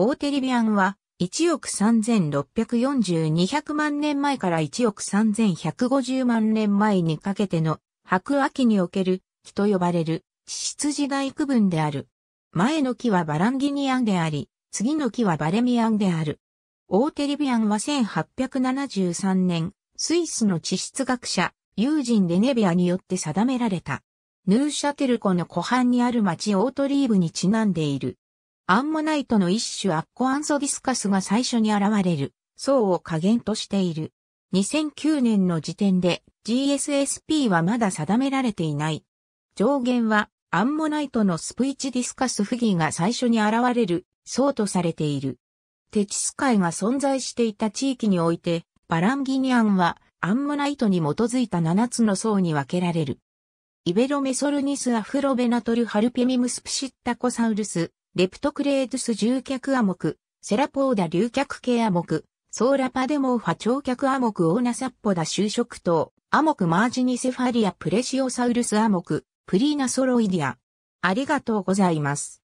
オーテリビアンは、1億364200万年前から1億3150万年前にかけての白亜紀における木と呼ばれる地質時代区分である。前の木はバランギニアンであり、次の木はバレミアンである。オーテリビアンは1873年、スイスの地質学者、ユージン・デネビアによって定められた。ヌーシャテルコの湖畔にある町オートリーブにちなんでいる。アンモナイトの一種アッコアンソディスカスが最初に現れる層を下限としている。2009年の時点で GSSP はまだ定められていない。上限はアンモナイトのスプイチディスカスフギが最初に現れる層とされている。テチス海が存在していた地域においてバランギニアンはアンモナイトに基づいた7つの層に分けられる。イベロメソルニスアフロベナトルハルペミムスプシッタコサウルスレプトクレートス獣脚亜目、セラポーダ竜脚系亜目、ソーラパデモーファ長脚亜目オーナサッポダ就職等、亜目マージニセファリアプレシオサウルス亜目、プリーナソロイディア。ありがとうございます。